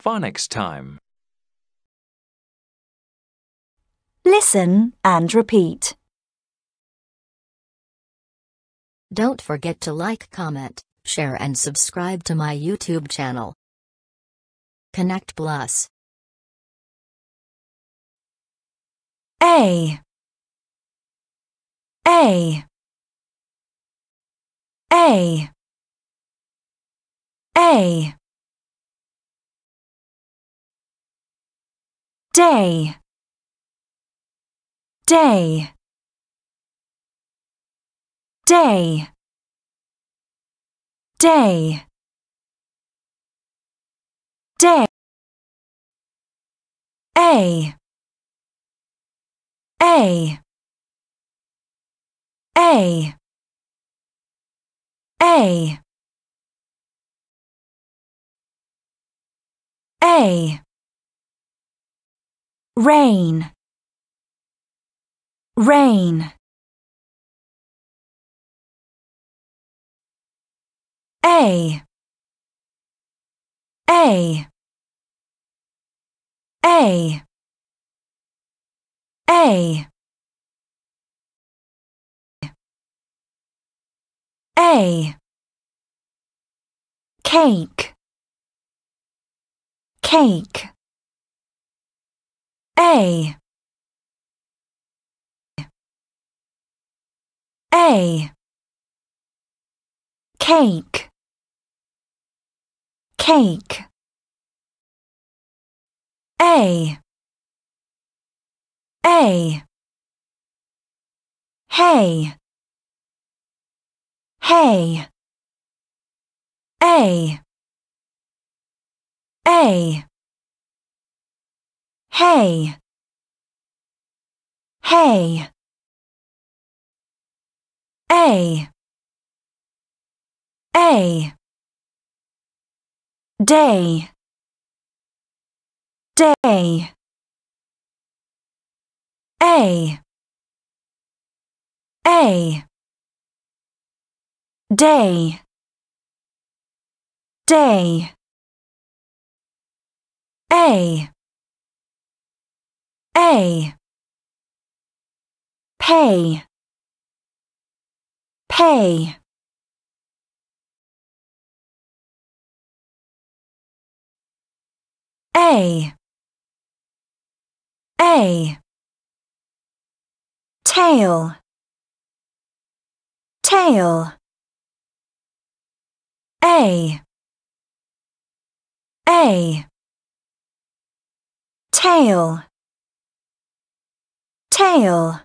Phonics time. Listen and repeat. Don't forget to like, comment, share and subscribe to my YouTube channel. Connect Plus. A A A A day day day day day a a a a a rain rain a a a a a cake cake a A cake cake A A hey hey A A Hey. Hey. A. A. Day. Day. A. A. Day. Day. A. A pay pay A A tail tail A A tail tail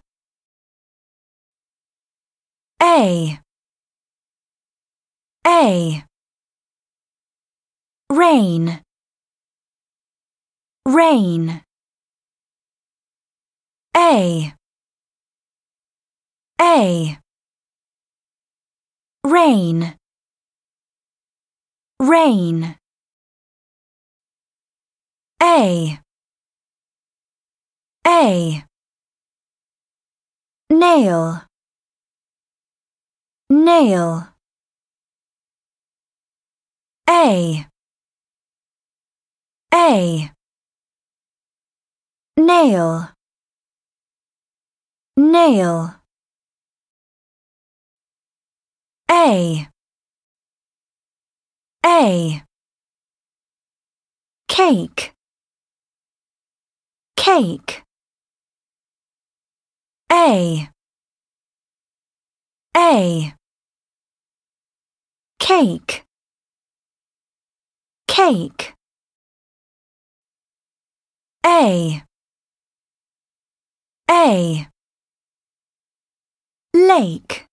a a rain rain a a rain rain a a nail nail a a nail nail a a cake cake a A Cake Cake A A Lake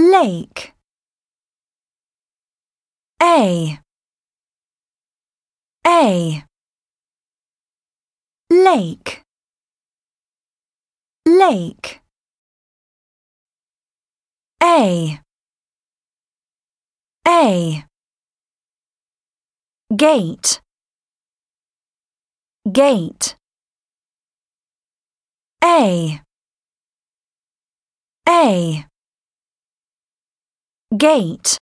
Lake A A Lake Make. A. A. Gate. Gate. A. A. Gate.